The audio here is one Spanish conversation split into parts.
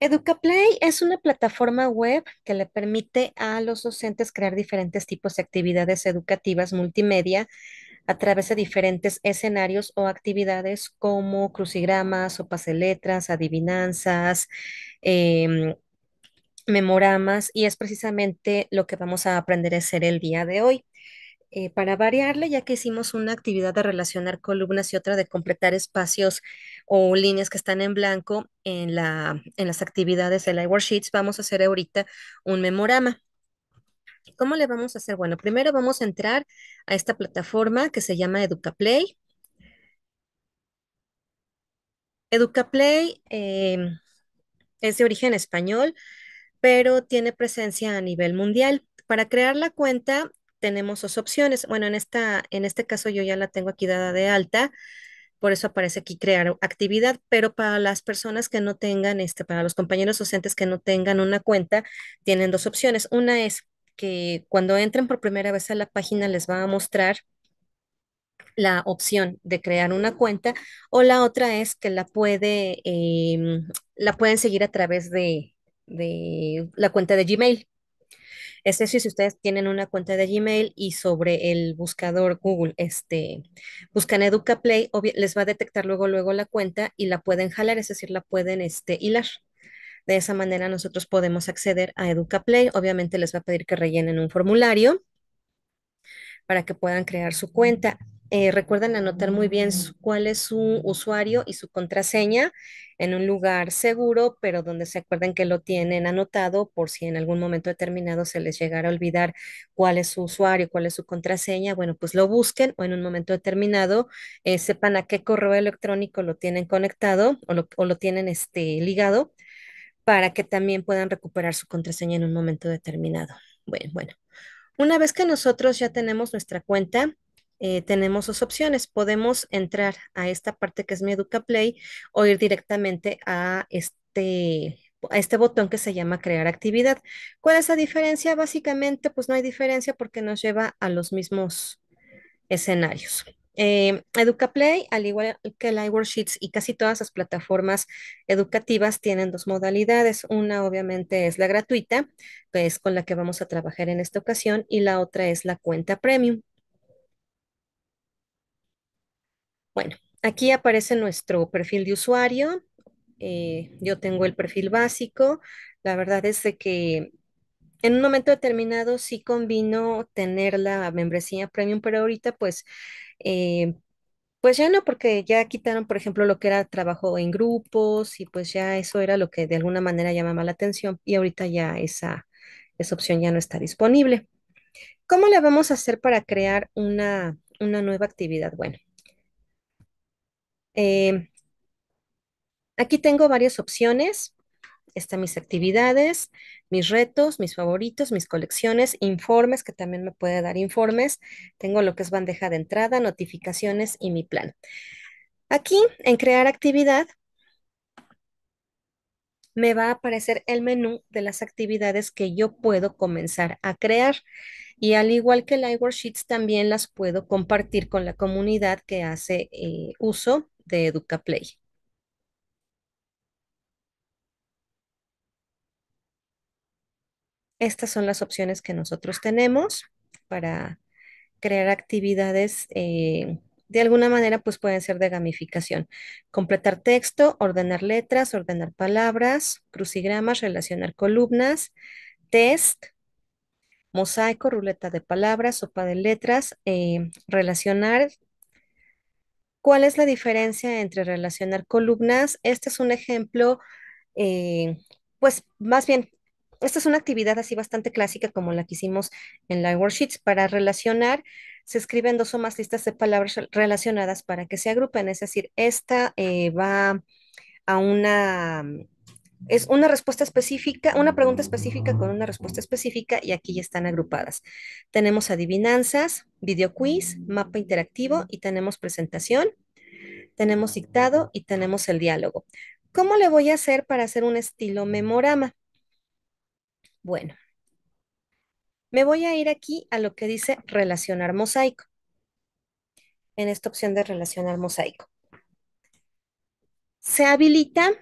EducaPlay es una plataforma web que le permite a los docentes crear diferentes tipos de actividades educativas multimedia a través de diferentes escenarios o actividades como crucigramas, sopas de letras, adivinanzas, em, memoramas, y es precisamente lo que vamos a aprender a hacer el día de hoy. Eh, para variarle, ya que hicimos una actividad de relacionar columnas y otra de completar espacios o líneas que están en blanco en, las actividades de la Worksheets, vamos a hacer ahorita un memorama. ¿Cómo le vamos a hacer? Bueno, primero vamos a entrar a esta plataforma que se llama EducaPlay. EducaPlay eh, es de origen español, pero tiene presencia a nivel mundial. Para crear la cuenta tenemos dos opciones. Bueno, en, esta, en este caso yo ya la tengo aquí dada de alta, por eso aparece aquí crear actividad, pero para las personas que no tengan, este, para los compañeros docentes que no tengan una cuenta, tienen dos opciones. Una es que cuando entren por primera vez a la página les va a mostrar la opción de crear una cuenta o la otra es que la, puede, em, la pueden seguir a través de la cuenta de Gmail. Es decir, si ustedes tienen una cuenta de Gmail y sobre el buscador Google, este, buscan EducaPlay, les va a detectar luego, luego la cuenta y la pueden jalar, es decir, la pueden este, hilar. De esa manera nosotros podemos acceder a EducaPlay. Obviamente les va a pedir que rellenen un formulario para que puedan crear su cuenta. Eh, recuerden anotar muy bien cuál es su usuario y su contraseña en un lugar seguro, pero donde se acuerden que lo tienen anotado por si en algún momento determinado se les llegara a olvidar cuál es su usuario, cuál es su contraseña. Bueno, pues lo busquen o en un momento determinado eh, sepan a qué correo electrónico lo tienen conectado o lo, tienen este, ligado para que también puedan recuperar su contraseña en un momento determinado. Bueno, bueno. Una vez que nosotros ya tenemos nuestra cuenta, eh, tenemos dos opciones. Podemos entrar a esta parte que es mi Educa Play o ir directamente a este, a este botón que se llama crear actividad. ¿Cuál es la diferencia? Básicamente, pues no hay diferencia porque nos lleva a los mismos escenarios. Eh, EducaPlay, al igual que la iWorksheets y casi todas las plataformas educativas, tienen dos modalidades. Una obviamente es la gratuita, que es con la que vamos a trabajar en esta ocasión, y la otra es la cuenta premium, Bueno, aquí aparece nuestro perfil de usuario. Eh, yo tengo el perfil básico. La verdad es de que en un momento determinado sí convino tener la membresía premium, pero ahorita pues, eh, pues ya no, porque ya quitaron, por ejemplo, lo que era trabajo en grupos y pues ya eso era lo que de alguna manera llamaba la atención y ahorita ya esa, esa opción ya no está disponible. ¿Cómo le vamos a hacer para crear una, una nueva actividad? Bueno, eh, aquí tengo varias opciones. Están mis actividades, mis retos, mis favoritos, mis colecciones, informes, que también me puede dar informes. Tengo lo que es bandeja de entrada, notificaciones y mi plan. Aquí, en crear actividad, me va a aparecer el menú de las actividades que yo puedo comenzar a crear. Y al igual que Live worksheets también las puedo compartir con la comunidad que hace eh, uso de EducaPlay. Estas son las opciones que nosotros tenemos para crear actividades eh, de alguna manera pues pueden ser de gamificación. Completar texto, ordenar letras, ordenar palabras, crucigramas, relacionar columnas, test, mosaico, ruleta de palabras, sopa de letras, eh, relacionar ¿Cuál es la diferencia entre relacionar columnas? Este es un ejemplo, eh, pues más bien, esta es una actividad así bastante clásica como la que hicimos en la worksheets. Para relacionar, se escriben dos o más listas de palabras relacionadas para que se agrupen, es decir, esta eh, va a una es una respuesta específica, una pregunta específica con una respuesta específica y aquí ya están agrupadas. Tenemos adivinanzas, video quiz, mapa interactivo y tenemos presentación, tenemos dictado y tenemos el diálogo. ¿Cómo le voy a hacer para hacer un estilo memorama? Bueno, me voy a ir aquí a lo que dice relacionar mosaico. En esta opción de relacionar mosaico. Se habilita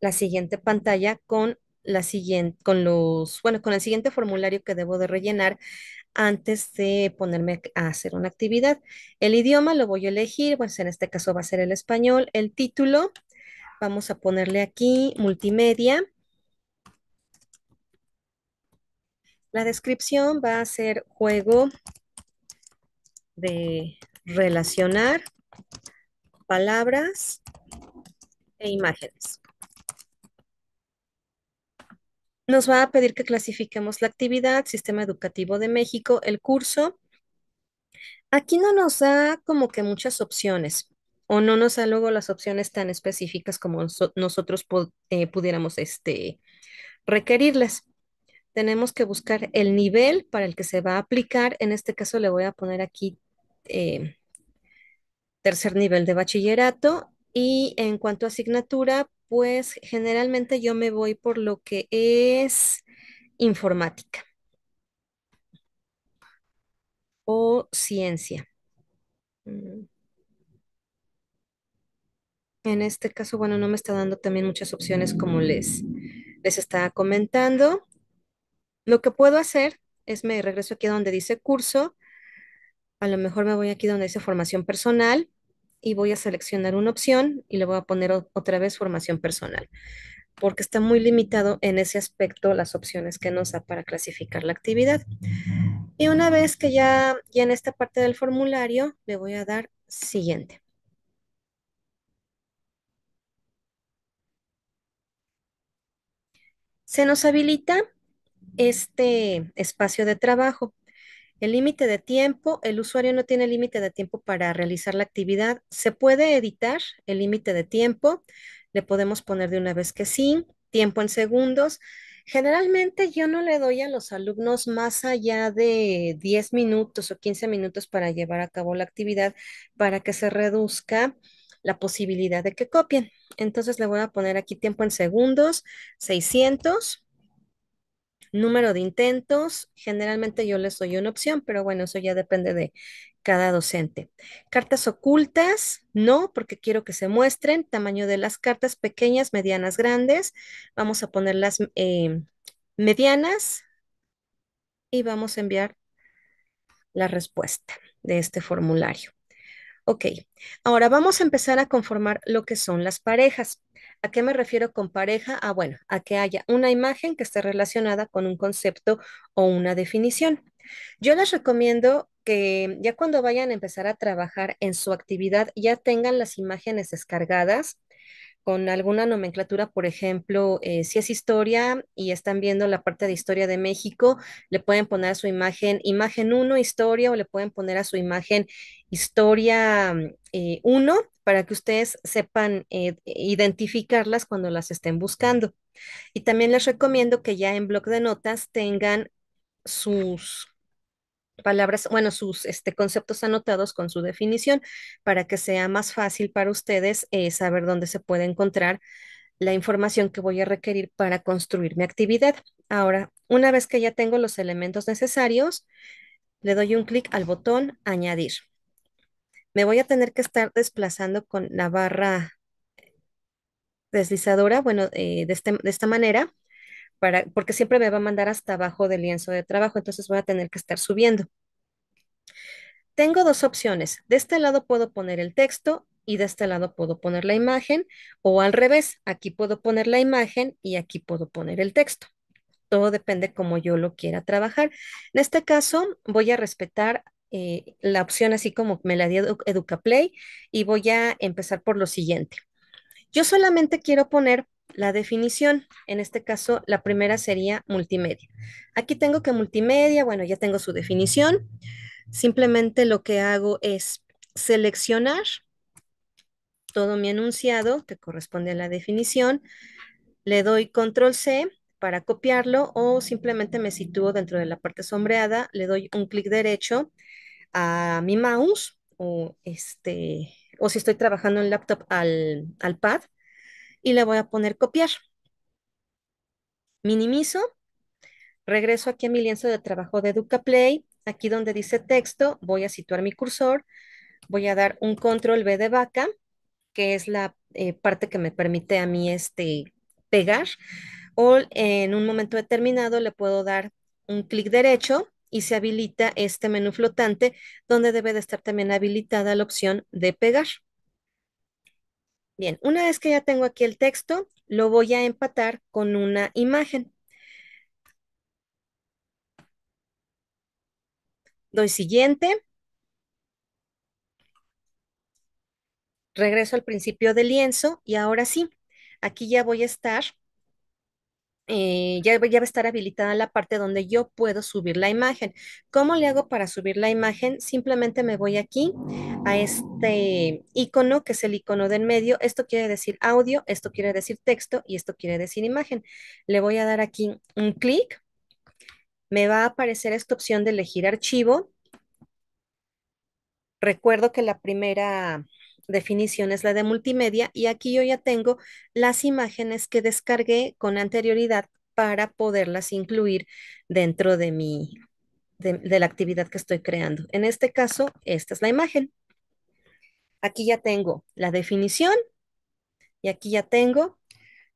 la siguiente pantalla con la siguiente, con los, bueno, con el siguiente formulario que debo de rellenar antes de ponerme a hacer una actividad. El idioma lo voy a elegir, pues en este caso va a ser el español. El título, vamos a ponerle aquí multimedia. La descripción va a ser juego de relacionar palabras e imágenes nos va a pedir que clasifiquemos la actividad, Sistema Educativo de México, el curso. Aquí no nos da como que muchas opciones o no nos da luego las opciones tan específicas como nosotros eh, pudiéramos este, requerirles. Tenemos que buscar el nivel para el que se va a aplicar. En este caso le voy a poner aquí eh, tercer nivel de bachillerato y en cuanto a asignatura, pues generalmente yo me voy por lo que es informática o ciencia. Mm. En este caso, bueno, no me está dando también muchas opciones como les, les estaba comentando. Lo que puedo hacer es me regreso aquí donde dice curso. A lo mejor me voy aquí donde dice formación personal y voy a seleccionar una opción y le voy a poner otra vez formación personal, porque está muy limitado en ese aspecto las opciones que nos da para clasificar la actividad. Y una vez que ya, ya en esta parte del formulario, le voy a dar siguiente. Se nos habilita este espacio de trabajo. El límite de tiempo, el usuario no tiene límite de tiempo para realizar la actividad. Se puede editar el límite de tiempo. Le podemos poner de una vez que sí, tiempo en segundos. Generalmente yo no le doy a los alumnos más allá de 10 minutos o 15 minutos para llevar a cabo la actividad para que se reduzca la posibilidad de que copien. Entonces le voy a poner aquí tiempo en segundos, 600 número de intentos, generalmente yo les doy una opción, pero bueno, eso ya depende de cada docente. Cartas ocultas, no, porque quiero que se muestren. Tamaño de las cartas, pequeñas, medianas, grandes. Vamos a ponerlas eh, medianas y vamos a enviar la respuesta de este formulario. Ok, ahora vamos a empezar a conformar lo que son las parejas. ¿A qué me refiero con pareja? Ah, bueno, a que haya una imagen que esté relacionada con un concepto o una definición. Yo les recomiendo que ya cuando vayan a empezar a trabajar en su actividad ya tengan las imágenes descargadas con alguna nomenclatura, por ejemplo, eh, si es historia y están viendo la parte de historia de México, le pueden poner a su imagen imagen 1, historia, o le pueden poner a su imagen historia 1 mm, eh, para que ustedes sepan eh, identificarlas cuando las estén buscando. Y también les recomiendo que ya en bloc de notas tengan sus palabras, bueno, sus este, conceptos anotados con su definición para que sea más fácil para ustedes eh, saber dónde se puede encontrar la información que voy a requerir para construir mi actividad. Ahora, una vez que ya tengo los elementos necesarios, le doy un clic al botón añadir. Me voy a tener que estar desplazando con la barra deslizadora, bueno, eh, de, este, de esta manera, para, porque siempre me va a mandar hasta abajo del lienzo de trabajo, entonces voy a tener que estar subiendo. Tengo dos opciones. De este lado puedo poner el texto y de este lado puedo poner la imagen o al revés, aquí puedo poner la imagen y aquí puedo poner el texto. Todo depende como yo lo quiera trabajar. En este caso voy a respetar eh, la opción así como me la dio EducaPlay y voy a empezar por lo siguiente. Yo solamente quiero poner la definición. En este caso, la primera sería multimedia. Aquí tengo que multimedia, bueno, ya tengo su definición. Simplemente lo que hago es seleccionar todo mi enunciado que corresponde a la definición. Le doy control C para copiarlo o simplemente me sitúo dentro de la parte sombreada, le doy un clic derecho a mi mouse o este o si estoy trabajando en laptop al, al pad y le voy a poner copiar. Minimizo, regreso aquí a mi lienzo de trabajo de EducaPlay, aquí donde dice texto, voy a situar mi cursor, voy a dar un control B de vaca, que es la eh, parte que me permite a mí este, pegar, o en un momento determinado le puedo dar un clic derecho y se habilita este menú flotante donde debe de estar también habilitada la opción de pegar. Bien, una vez que ya tengo aquí el texto, lo voy a empatar con una imagen. Doy siguiente. Regreso al principio del lienzo y ahora sí, aquí ya voy a estar eh, ya, ya, va a estar habilitada la parte donde yo puedo subir la imagen. ¿Cómo le hago para subir la imagen? Simplemente me voy aquí a este icono que es el icono del medio. Esto quiere decir audio, esto quiere decir texto y esto quiere decir imagen. Le voy a dar aquí un clic. Me va a aparecer esta opción de elegir archivo. Recuerdo que la primera definición es la de multimedia y aquí yo ya tengo las imágenes que descargué con anterioridad para poderlas incluir dentro de mi, de, la actividad que estoy creando. En este caso, esta es la imagen. Aquí ya tengo la definición y aquí ya tengo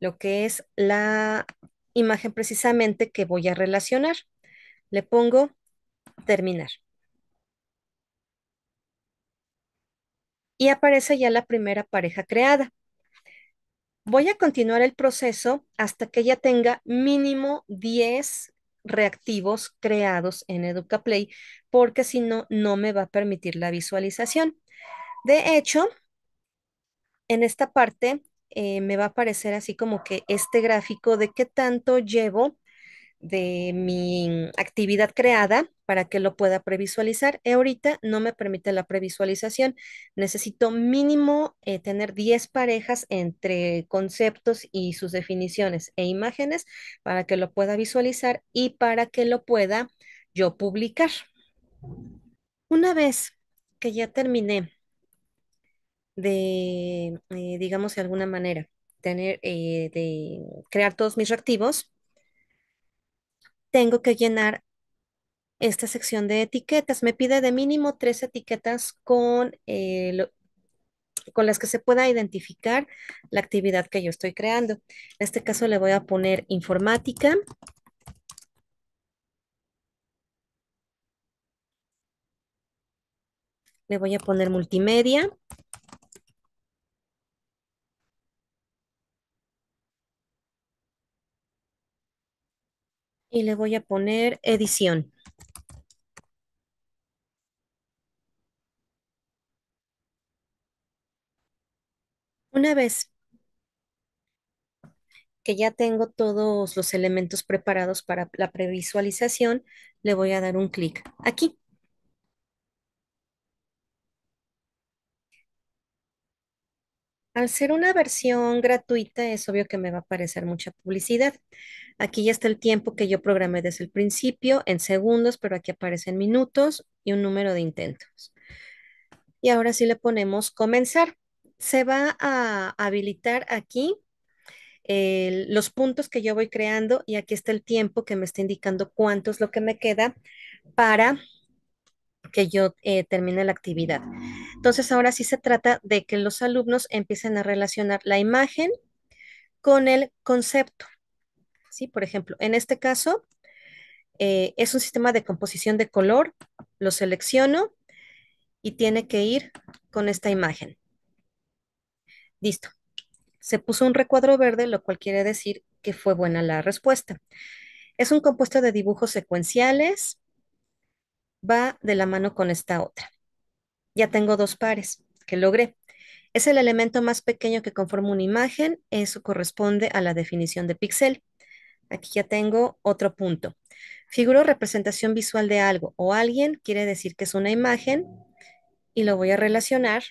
lo que es la imagen precisamente que voy a relacionar. Le pongo terminar. y aparece ya la primera pareja creada. Voy a continuar el proceso hasta que ya tenga mínimo 10 reactivos creados en EducaPlay, porque si no, no me va a permitir la visualización. De hecho, en esta parte eh, me va a aparecer así como que este gráfico de qué tanto llevo de mi actividad creada para que lo pueda previsualizar. E ahorita no me permite la previsualización. Necesito mínimo eh, tener 10 parejas entre conceptos y sus definiciones e imágenes para que lo pueda visualizar y para que lo pueda yo publicar. Una vez que ya terminé de, eh, digamos de alguna manera, tener, eh, de crear todos mis reactivos, tengo que llenar esta sección de etiquetas. Me pide de mínimo tres etiquetas con, eh, con las que se pueda identificar la actividad que yo estoy creando. En este caso le voy a poner informática. Le voy a poner multimedia. Y le voy a poner edición. Una vez que ya tengo todos los elementos preparados para la previsualización, le voy a dar un clic aquí. Al ser una versión gratuita, es obvio que me va a aparecer mucha publicidad. Aquí ya está el tiempo que yo programé desde el principio, en segundos, pero aquí aparecen minutos y un número de intentos. Y ahora sí le ponemos comenzar se va a habilitar aquí los puntos que yo voy creando y aquí está el tiempo que me está indicando cuánto es lo que me queda para que yo eh, termine la actividad. Entonces, ahora sí se trata de que los alumnos empiecen a relacionar la imagen con el concepto. ¿sí? Por ejemplo, en este caso, eh, es un sistema de composición de color, lo selecciono y tiene que ir con esta imagen. Listo. Se puso un recuadro verde, lo cual quiere decir que fue buena la respuesta. Es un compuesto de dibujos secuenciales. Va de la mano con esta otra. Ya tengo dos pares que logré. Es el elemento más pequeño que conforma una imagen. Eso corresponde a la definición de píxel. Aquí ya tengo otro punto. Figuro representación visual de algo o alguien quiere decir que es una imagen y lo voy a relacionar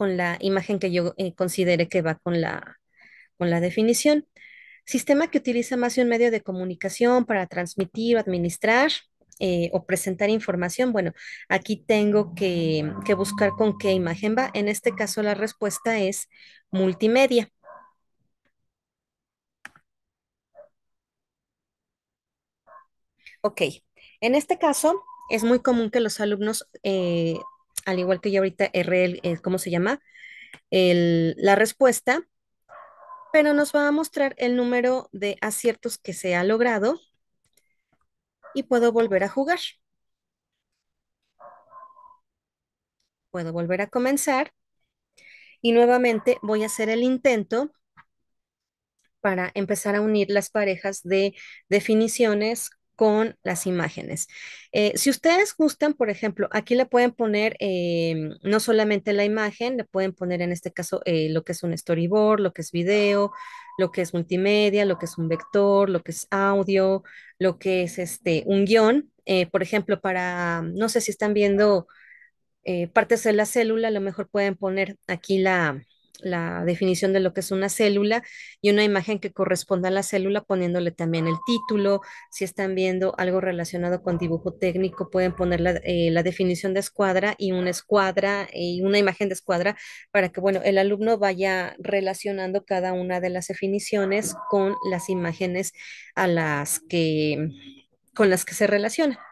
con la imagen que yo eh, considere que va con la, con la definición. Sistema que utiliza más de un medio de comunicación para transmitir administrar eh, o presentar información, bueno, aquí tengo que, buscar con qué imagen va. En este caso la respuesta es multimedia. Ok, en este caso es muy común que los alumnos eh, al igual que yo ahorita erré, eh, ¿cómo se llama? la respuesta, pero nos va a mostrar el número de aciertos que se ha logrado y puedo volver a jugar. Puedo volver a comenzar y nuevamente voy a hacer el intento para empezar a unir las parejas de definiciones con las imágenes. Eh, si ustedes gustan, por ejemplo, aquí le pueden poner em, no solamente la imagen, le pueden poner en este caso eh, lo que es un storyboard, lo que es video, lo que es multimedia, lo que es un vector, lo que es audio, lo que es este, un guión. Eh, por ejemplo, para, no sé si están viendo partes de la célula, a lo mejor pueden poner aquí la, la definición de lo que es una célula y una imagen que corresponda a la célula poniéndole también el título. Si están viendo algo relacionado con dibujo técnico, pueden poner eh, la, definición de escuadra y una escuadra y una imagen de escuadra para que, bueno, el alumno vaya relacionando cada una de las definiciones con las imágenes a las que, con las que se relaciona.